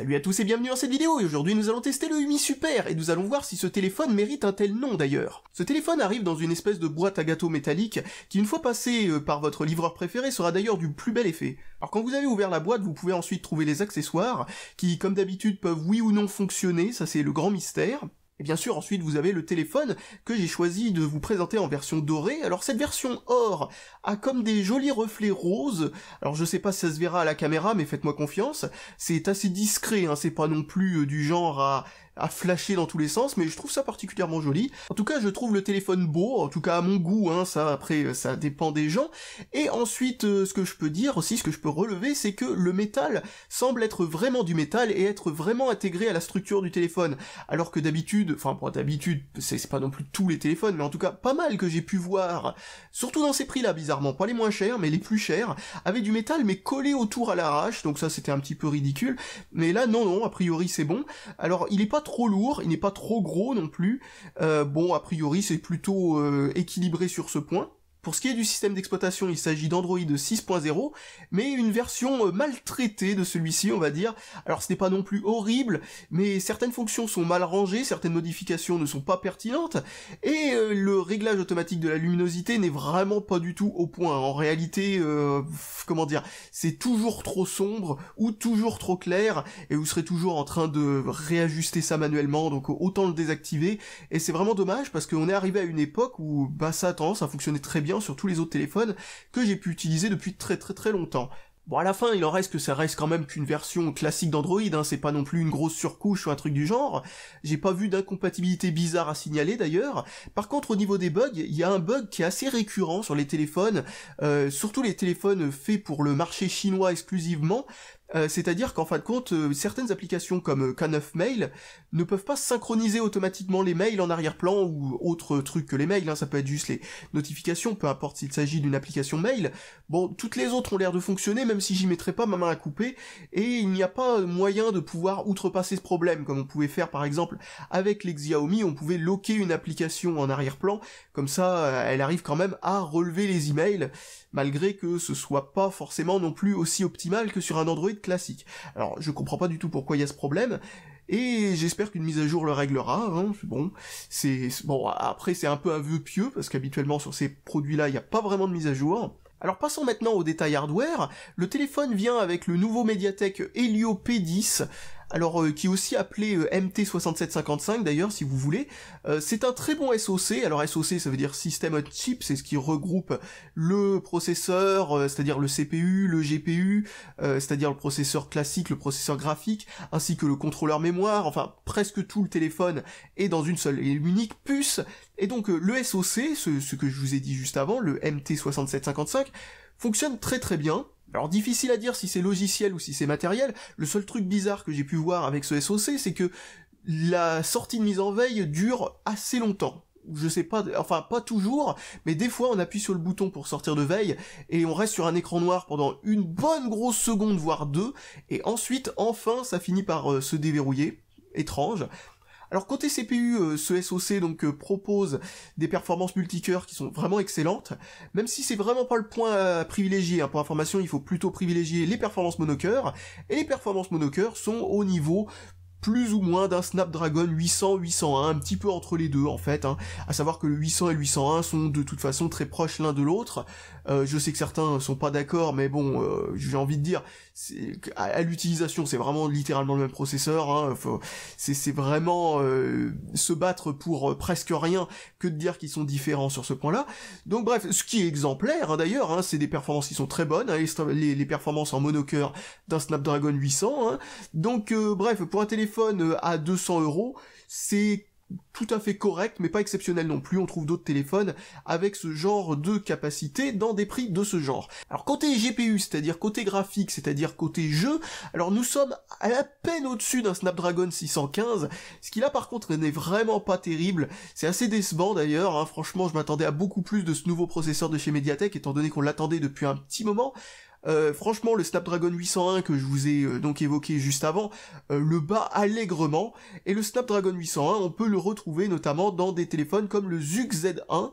Salut à tous et bienvenue dans cette vidéo, et aujourd'hui nous allons tester le Umi Super, et nous allons voir si ce téléphone mérite un tel nom d'ailleurs. Ce téléphone arrive dans une espèce de boîte à gâteau métallique, qui une fois passé euh, par votre livreur préféré sera d'ailleurs du plus bel effet. Alors quand vous avez ouvert la boîte, vous pouvez ensuite trouver les accessoires, qui comme d'habitude peuvent oui ou non fonctionner, ça c'est le grand mystère. Et bien sûr, ensuite, vous avez le téléphone que j'ai choisi de vous présenter en version dorée. Alors, cette version or a comme des jolis reflets roses. Alors, je sais pas si ça se verra à la caméra, mais faites-moi confiance. C'est assez discret, hein. C'est pas non plus euh, du genre à à flasher dans tous les sens, mais je trouve ça particulièrement joli. En tout cas, je trouve le téléphone beau, en tout cas à mon goût, hein, ça après euh, ça dépend des gens. Et ensuite, euh, ce que je peux dire aussi, ce que je peux relever, c'est que le métal semble être vraiment du métal et être vraiment intégré à la structure du téléphone. Alors que d'habitude, enfin bon, d'habitude, c'est pas non plus tous les téléphones, mais en tout cas pas mal que j'ai pu voir, surtout dans ces prix-là, bizarrement, pas les moins chers, mais les plus chers, avaient du métal mais collé autour à l'arrache, donc ça c'était un petit peu ridicule. Mais là, non, non, a priori c'est bon. Alors il est pas trop trop lourd, il n'est pas trop gros non plus. Euh, bon, a priori, c'est plutôt euh, équilibré sur ce point. Pour ce qui est du système d'exploitation, il s'agit d'Android 6.0, mais une version euh, maltraitée de celui-ci, on va dire. Alors ce n'est pas non plus horrible, mais certaines fonctions sont mal rangées, certaines modifications ne sont pas pertinentes, et euh, le réglage automatique de la luminosité n'est vraiment pas du tout au point. En réalité, euh, comment dire, c'est toujours trop sombre ou toujours trop clair, et vous serez toujours en train de réajuster ça manuellement, donc autant le désactiver. Et c'est vraiment dommage parce qu'on est arrivé à une époque où bah, ça a ça fonctionnait très bien sur tous les autres téléphones que j'ai pu utiliser depuis très très très longtemps. Bon, à la fin, il en reste que ça reste quand même qu'une version classique d'Android, hein, c'est pas non plus une grosse surcouche ou un truc du genre. J'ai pas vu d'incompatibilité bizarre à signaler d'ailleurs. Par contre, au niveau des bugs, il y a un bug qui est assez récurrent sur les téléphones, euh, surtout les téléphones faits pour le marché chinois exclusivement, euh, c'est-à-dire qu'en fin de compte, euh, certaines applications comme euh, K9 Mail ne peuvent pas synchroniser automatiquement les mails en arrière-plan ou autre truc que les mails, hein. ça peut être juste les notifications, peu importe s'il s'agit d'une application mail. Bon, toutes les autres ont l'air de fonctionner même si j'y mettrais pas ma main à couper, et il n'y a pas moyen de pouvoir outrepasser ce problème, comme on pouvait faire par exemple avec les Xiaomi, on pouvait loquer une application en arrière-plan, comme ça elle arrive quand même à relever les emails, malgré que ce soit pas forcément non plus aussi optimal que sur un Android classique. Alors je comprends pas du tout pourquoi il y a ce problème, et j'espère qu'une mise à jour le réglera, hein, bon, c'est... bon, après c'est un peu un vœu pieux, parce qu'habituellement sur ces produits-là, il n'y a pas vraiment de mise à jour, alors passons maintenant aux détails hardware. Le téléphone vient avec le nouveau Mediatek Helio P10 alors euh, qui est aussi appelé euh, MT6755 d'ailleurs si vous voulez. Euh, c'est un très bon SoC, alors SoC ça veut dire System Chip, c'est ce qui regroupe le processeur, c'est-à-dire le CPU, le GPU, c'est-à-dire le processeur classique, le processeur graphique, ainsi que le contrôleur mémoire, enfin presque tout le téléphone est dans une seule et unique puce, et donc le SoC, ce, ce que je vous ai dit juste avant, le MT6755, fonctionne très très bien, alors difficile à dire si c'est logiciel ou si c'est matériel, le seul truc bizarre que j'ai pu voir avec ce SOC, c'est que la sortie de mise en veille dure assez longtemps. Je sais pas, enfin pas toujours, mais des fois on appuie sur le bouton pour sortir de veille et on reste sur un écran noir pendant une bonne grosse seconde, voire deux, et ensuite enfin ça finit par euh, se déverrouiller. Étrange. Alors côté CPU, euh, ce SoC donc euh, propose des performances multicœurs qui sont vraiment excellentes, même si c'est vraiment pas le point à euh, privilégier. Hein. Pour information, il faut plutôt privilégier les performances monocœurs, et les performances monocœurs sont au niveau plus ou moins d'un Snapdragon 800-801, un petit peu entre les deux en fait, hein. à savoir que le 800 et le 801 sont de toute façon très proches l'un de l'autre, euh, je sais que certains sont pas d'accord, mais bon, euh, j'ai envie de dire, à, à l'utilisation c'est vraiment littéralement le même processeur, hein. c'est vraiment euh, se battre pour presque rien que de dire qu'ils sont différents sur ce point-là, donc bref, ce qui est exemplaire hein, d'ailleurs, hein, c'est des performances qui sont très bonnes, hein, les, les, performances en monocœur d'un Snapdragon 800, donc bref, pour un téléphone euh, à 200 euros, c'est tout à fait correct, mais pas exceptionnel non plus. On trouve d'autres téléphones avec ce genre de capacité dans des prix de ce genre. Alors côté GPU, c'est-à-dire côté graphique, c'est-à-dire côté jeu, alors nous sommes à la peine au-dessus d'un Snapdragon 615, ce qui là par contre n'est vraiment pas terrible. C'est assez décevant d'ailleurs, hein. franchement je m'attendais à beaucoup plus de ce nouveau processeur de chez Mediatek, étant donné qu'on l'attendait depuis un petit moment. Euh, franchement, le Snapdragon 801 que je vous ai euh, donc évoqué juste avant euh, le bat allègrement, et le Snapdragon 801, on peut le retrouver notamment dans des téléphones comme le Zug Z1,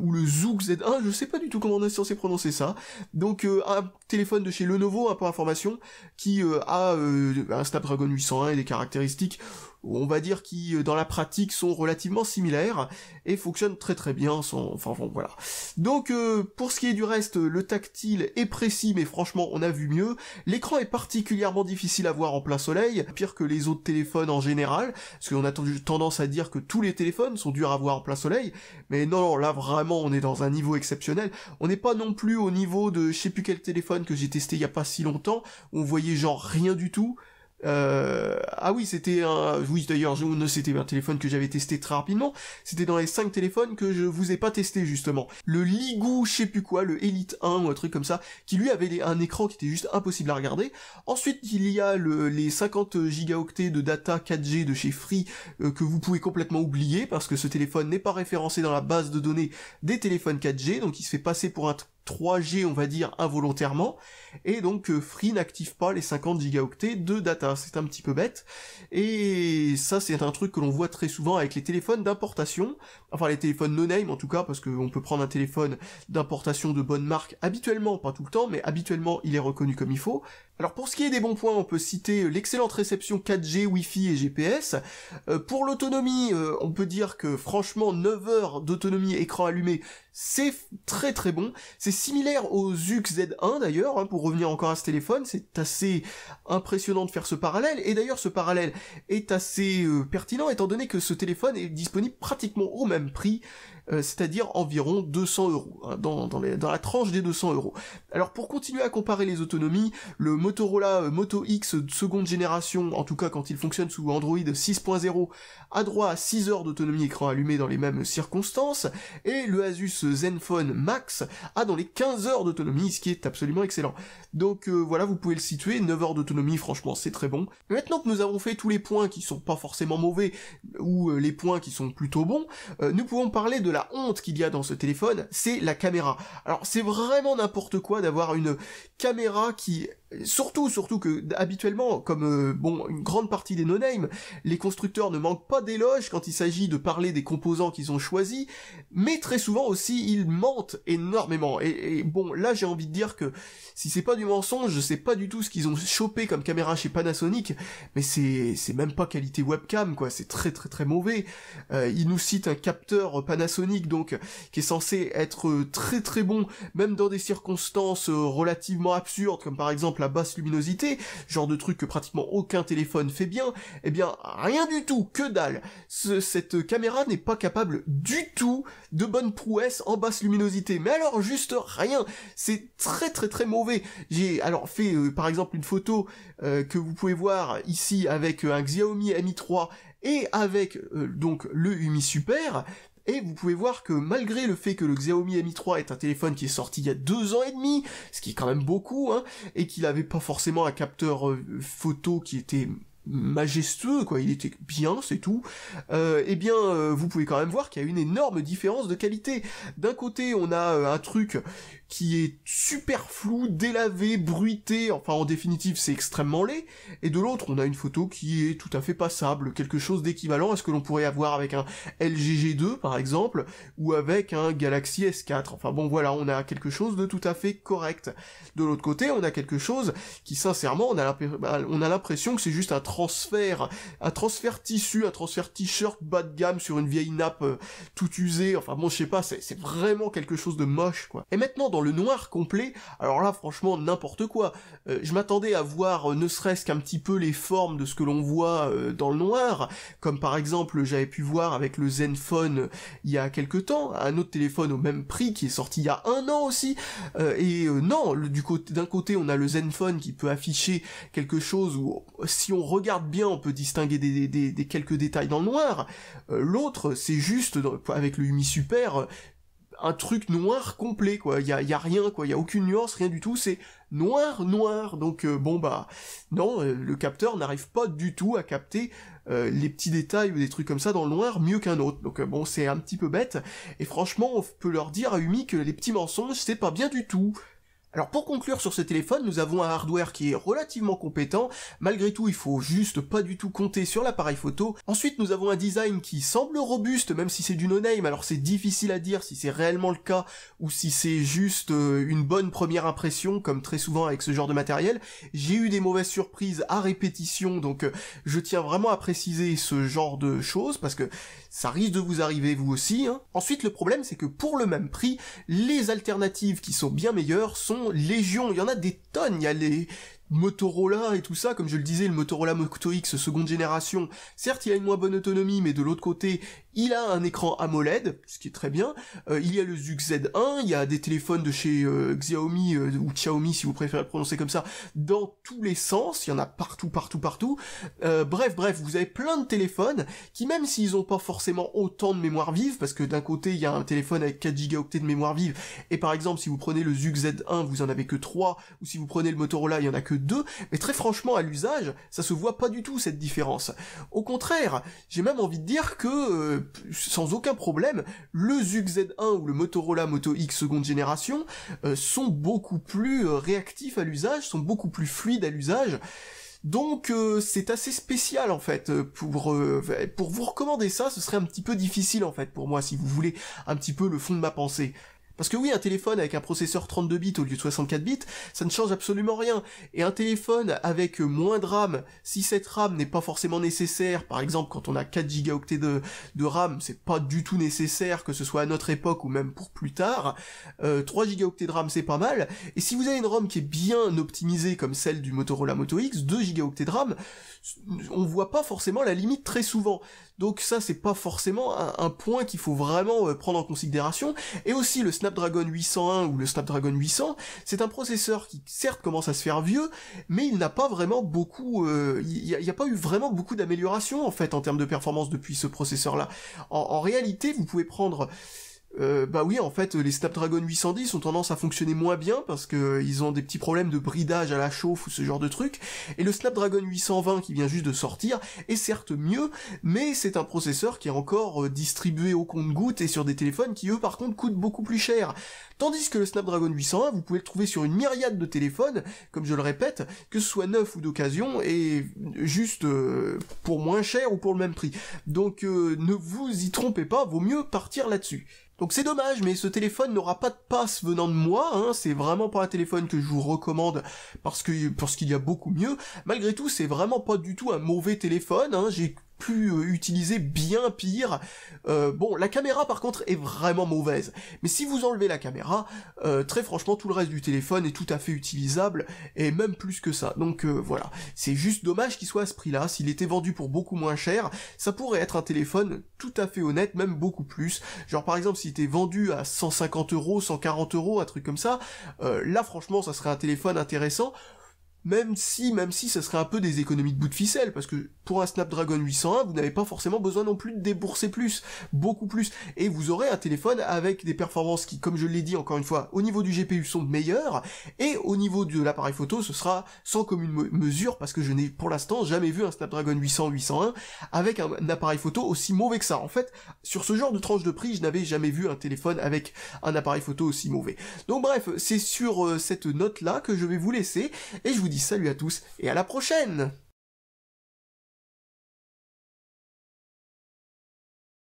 ou le ZUK Z1, je sais pas du tout comment on est censé prononcer ça. Donc un téléphone de chez Lenovo, un hein, peu information, qui a un Snapdragon 801 et des caractéristiques on va dire qui euh, dans la pratique sont relativement similaires et fonctionnent très très bien enfin bon voilà. Donc euh, pour ce qui est du reste, le tactile est précis mais franchement on a vu mieux. L'écran est particulièrement difficile à voir en plein soleil, pire que les autres téléphones en général, parce qu'on a tendance à dire que tous les téléphones sont durs à voir en plein soleil, mais non, là vraiment on est dans un niveau exceptionnel. On n'est pas non plus au niveau de je sais plus quel téléphone que j'ai testé il y a pas si longtemps, on voyait genre rien du tout. Euh, ah oui, c'était un... Oui, d'ailleurs, c'était un téléphone que j'avais testé très rapidement. C'était dans les 5 téléphones que je vous ai pas testé, justement. Le Ligou, je sais plus quoi, le Elite 1 ou un truc comme ça, qui lui avait un écran qui était juste impossible à regarder. Ensuite, il y a les 50 gigaoctets de data 4G de chez Free euh, que vous pouvez complètement oublier parce que ce téléphone n'est pas référencé dans la base de données des téléphones 4G, donc il se fait passer pour un 3G, on va dire, involontairement, et donc euh, Free n'active pas les 50 gigaoctets de data, c'est un petit peu bête, et ça c'est un truc que l'on voit très souvent avec les téléphones d'importation, enfin les téléphones no-name en tout cas, parce qu'on peut prendre un téléphone d'importation de bonne marque habituellement, pas tout le temps, mais habituellement il est reconnu comme il faut. Alors pour ce qui est des bons points, on peut citer euh, l'excellente réception 4G, Wi-Fi et GPS. Euh, pour l'autonomie, on peut dire que franchement 9 heures d'autonomie écran allumé, c'est très très bon, c'est similaire au ZUX Z1 d'ailleurs, hein, pour revenir encore à ce téléphone, c'est assez impressionnant de faire ce parallèle, et d'ailleurs ce parallèle est assez euh, pertinent étant donné que ce téléphone est disponible pratiquement au même prix euh, c'est-à-dire environ 200 euros, hein, dans, dans, la tranche des 200 euros. Alors pour continuer à comparer les autonomies, le Motorola euh, Moto X de seconde génération, en tout cas quand il fonctionne sous Android 6.0, a droit à 6 heures d'autonomie écran allumé dans les mêmes circonstances, et le Asus Zenfone Max a dans les 15 heures d'autonomie, ce qui est absolument excellent. Donc euh, voilà, vous pouvez le situer, 9 heures d'autonomie, franchement c'est très bon. maintenant que nous avons fait tous les points qui sont pas forcément mauvais, ou les points qui sont plutôt bons, nous pouvons parler de la la honte qu'il y a dans ce téléphone, c'est la caméra. Alors c'est vraiment n'importe quoi d'avoir une caméra qui Surtout, surtout que habituellement, comme euh, bon une grande partie des no-name, les constructeurs ne manquent pas d'éloges quand il s'agit de parler des composants qu'ils ont choisis, mais très souvent aussi ils mentent énormément. Et, bon, là j'ai envie de dire que si c'est pas du mensonge, je sais pas du tout ce qu'ils ont chopé comme caméra chez Panasonic, mais c'est c'est même pas qualité webcam quoi, c'est très très très mauvais. Euh, ils nous citent un capteur Panasonic donc qui est censé être euh, très très bon, même dans des circonstances relativement absurdes comme par exemple la basse luminosité, genre de truc que pratiquement aucun téléphone fait bien, eh bien rien du tout, que dalle. cette caméra n'est pas capable du tout de bonnes prouesses en basse luminosité. Mais alors juste rien, c'est très très très mauvais. J'ai alors fait euh, par exemple une photo euh, que vous pouvez voir ici avec euh, un Xiaomi Mi 3 et avec donc le Umi Super et vous pouvez voir que malgré le fait que le Xiaomi Mi 3 est un téléphone qui est sorti il y a deux ans et demi, ce qui est quand même beaucoup, hein, et qu'il n'avait pas forcément un capteur euh, photo qui était majestueux, quoi, il était bien, c'est tout, euh, eh bien, euh, vous pouvez quand même voir qu'il y a une énorme différence de qualité. D'un côté, on a euh, un truc qui est super flou, délavé, bruité, enfin en définitive c'est extrêmement laid, et de l'autre on a une photo qui est tout à fait passable, quelque chose d'équivalent à ce que l'on pourrait avoir avec un LG g 2 par exemple, ou avec un Galaxy S4, enfin bon voilà, on a quelque chose de tout à fait correct. De l'autre côté on a quelque chose qui sincèrement on a bah, l'impression que c'est juste un transfert, un transfert tissu, un transfert t-shirt bas de gamme sur une vieille nappe euh, tout usée, enfin bon je sais pas, c'est vraiment quelque chose de moche quoi. Et maintenant dans le noir complet, alors là franchement n'importe quoi. Euh, je m'attendais à voir euh, ne serait-ce qu'un petit peu les formes de ce que l'on voit euh, dans le noir, comme par exemple j'avais pu voir avec le Zenfone il y a quelque temps, un autre téléphone au même prix qui est sorti il y a un an aussi, et non, du côté d'un côté on a le Zenfone qui peut afficher quelque chose où si on regarde bien on peut distinguer des, quelques détails dans le noir, l'autre c'est juste avec le Umi Super un truc noir complet quoi il y a, rien quoi il y a aucune nuance rien du tout c'est noir noir donc euh, bon bah non euh, le capteur n'arrive pas du tout à capter euh, les petits détails ou des trucs comme ça dans le noir mieux qu'un autre donc bon c'est un petit peu bête et franchement on peut leur dire à Umi que les petits mensonges c'est pas bien du tout alors pour conclure sur ce téléphone, nous avons un hardware qui est relativement compétent, malgré tout il faut juste pas du tout compter sur l'appareil photo. Ensuite nous avons un design qui semble robuste, même si c'est du no-name, alors c'est difficile à dire si c'est réellement le cas ou si c'est juste euh, une bonne première impression, comme très souvent avec ce genre de matériel. J'ai eu des mauvaises surprises à répétition, donc euh, je tiens vraiment à préciser ce genre de choses, parce que ça risque de vous arriver vous aussi. Hein. Ensuite le problème c'est que pour le même prix, les alternatives qui sont bien meilleures sont légion, il y en a des tonnes, il y a les Motorola et tout ça, comme je le disais, le Motorola Moto X seconde génération, certes il a une moins bonne autonomie, mais de l'autre côté, il a un écran AMOLED, ce qui est très bien, euh, il y a le ZUX Z1, il y a des téléphones de chez euh, Xiaomi, euh, ou Xiaomi si vous préférez le prononcer comme ça, dans tous les sens, il y en a partout, partout, partout, bref, bref, vous avez plein de téléphones, qui même s'ils n'ont pas forcément autant de mémoire vive, parce que d'un côté il y a un téléphone avec 4 gigaoctets de mémoire vive, et par exemple si vous prenez le ZUX Z1, vous en avez que 3, ou si vous prenez le Motorola, il y en a que mais très franchement à l'usage, ça se voit pas du tout cette différence. Au contraire, j'ai même envie de dire que, euh, sans aucun problème, le Zug Z1 ou le Motorola Moto X seconde génération euh, sont beaucoup plus euh, réactifs à l'usage, sont beaucoup plus fluides à l'usage, donc c'est assez spécial en fait pour pour vous recommander ça, ce serait un petit peu difficile en fait pour moi si vous voulez un petit peu le fond de ma pensée. Parce que oui, un téléphone avec un processeur 32 bits au lieu de 64 bits, ça ne change absolument rien. Et un téléphone avec moins de RAM, si cette RAM n'est pas forcément nécessaire, par exemple quand on a 4 gigaoctets de, de RAM, c'est pas du tout nécessaire que ce soit à notre époque ou même pour plus tard, euh, 3 gigaoctets de RAM c'est pas mal, et si vous avez une ROM qui est bien optimisée comme celle du Motorola Moto X, 2 gigaoctets de RAM, on voit pas forcément la limite très souvent. Donc ça c'est pas forcément un, point qu'il faut vraiment euh, prendre en considération. Et aussi le Snapdragon 801 ou le Snapdragon 800, c'est un processeur qui certes commence à se faire vieux, mais il n'a pas vraiment beaucoup, euh, il n'y a, pas eu vraiment beaucoup d'amélioration en fait en termes de performance depuis ce processeur là. en réalité vous pouvez prendre euh, bah oui, en fait, les Snapdragon 810 ont tendance à fonctionner moins bien parce que euh, ils ont des petits problèmes de bridage à la chauffe ou ce genre de truc. Et le Snapdragon 820 qui vient juste de sortir est certes mieux, mais c'est un processeur qui est encore euh, distribué au compte-goutte et sur des téléphones qui eux par contre coûtent beaucoup plus cher. Tandis que le Snapdragon 801, vous pouvez le trouver sur une myriade de téléphones, comme je le répète, que ce soit neuf ou d'occasion et juste euh, pour moins cher ou pour le même prix. Donc ne vous y trompez pas, vaut mieux partir là-dessus. Donc c'est dommage, mais ce téléphone n'aura pas de passe venant de moi, hein, c'est vraiment pas un téléphone que je vous recommande parce que parce qu'il y a beaucoup mieux. Malgré tout, c'est vraiment pas du tout un mauvais téléphone, hein, j'ai plus euh, utilisé, bien pire. Euh, bon, la caméra par contre est vraiment mauvaise. Mais si vous enlevez la caméra, euh, très franchement, tout le reste du téléphone est tout à fait utilisable, et même plus que ça. Donc voilà, c'est juste dommage qu'il soit à ce prix-là. S'il était vendu pour beaucoup moins cher, ça pourrait être un téléphone tout à fait honnête, même beaucoup plus. Genre par exemple, s'il était vendu à 150 euros, 140 euros, un truc comme ça, là franchement, ça serait un téléphone intéressant même si, même si ça serait un peu des économies de bout de ficelle, parce que pour un Snapdragon 801, vous n'avez pas forcément besoin non plus de débourser plus, beaucoup plus, et vous aurez un téléphone avec des performances qui, comme je l'ai dit encore une fois, au niveau du GPU sont meilleures, et au niveau de l'appareil photo, ce sera sans commune mesure, parce que je n'ai pour l'instant jamais vu un Snapdragon 800, 801 avec un, appareil photo aussi mauvais que ça. En fait, sur ce genre de tranche de prix, je n'avais jamais vu un téléphone avec un appareil photo aussi mauvais. Donc bref, c'est sur euh, cette note-là que je vais vous laisser, et je vous dis salut à tous et à la prochaine